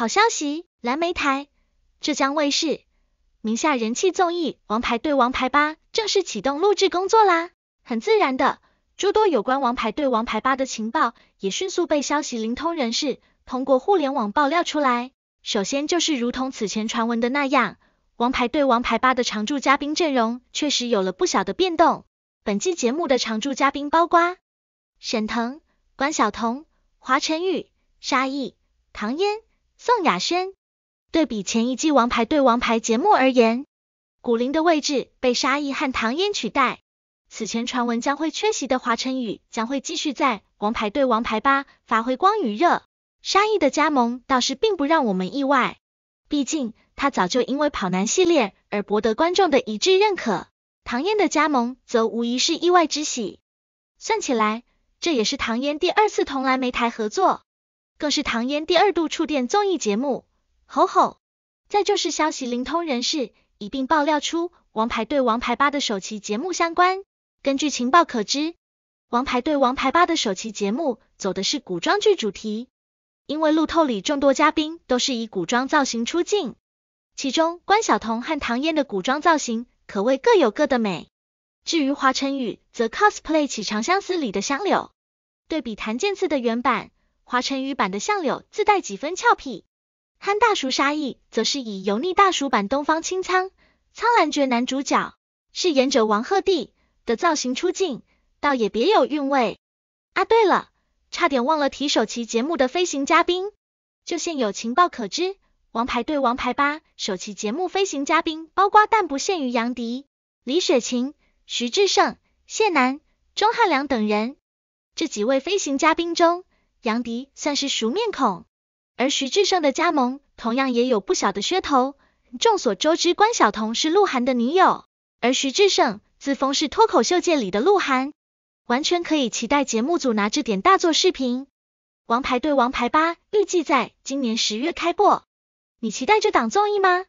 好消息！蓝莓台、浙江卫视名下人气综艺《王牌对王牌八》正式启动录制工作啦！很自然的，诸多有关《王牌对王牌八》的情报也迅速被消息灵通人士通过互联网爆料出来。首先就是如同此前传闻的那样，《王牌对王牌八》的常驻嘉宾阵容确实有了不小的变动。本季节目的常驻嘉宾包括沈腾、关晓彤、华晨宇、沙溢、唐嫣。宋亚轩，对比前一季《王牌对王牌》节目而言，古灵的位置被沙溢和唐嫣取代。此前传闻将会缺席的华晨宇将会继续在《王牌对王牌八》发挥光与热。沙溢的加盟倒是并不让我们意外，毕竟他早就因为跑男系列而博得观众的一致认可。唐嫣的加盟则无疑是意外之喜，算起来这也是唐嫣第二次同来莓台合作。更是唐嫣第二度触电综艺节目，吼吼！再就是消息灵通人士一并爆料出《王牌对王牌八》的首期节目相关。根据情报可知，《王牌对王牌八》的首期节目走的是古装剧主题，因为路透里众多嘉宾都是以古装造型出镜。其中关晓彤和唐嫣的古装造型可谓各有各的美。至于华晨宇，则 cosplay 起《长相思》里的香柳，对比谭健次的原版。华晨宇版的相柳自带几分俏皮，憨大叔沙溢则是以油腻大叔版东方青苍、苍兰诀男主角，饰演者王鹤棣的造型出镜，倒也别有韵味。啊，对了，差点忘了提首期节目的飞行嘉宾。就现有情报可知，《王牌对王牌》八首期节目飞行嘉宾包括但不限于杨迪、李雪琴、徐志胜、谢楠、钟汉良等人。这几位飞行嘉宾中，杨迪算是熟面孔，而徐志胜的加盟同样也有不小的噱头。众所周知，关晓彤是鹿晗的女友，而徐志胜自封是脱口秀界里的鹿晗，完全可以期待节目组拿这点大做视频。《王牌对王牌》八预计在今年十月开播，你期待这档综艺吗？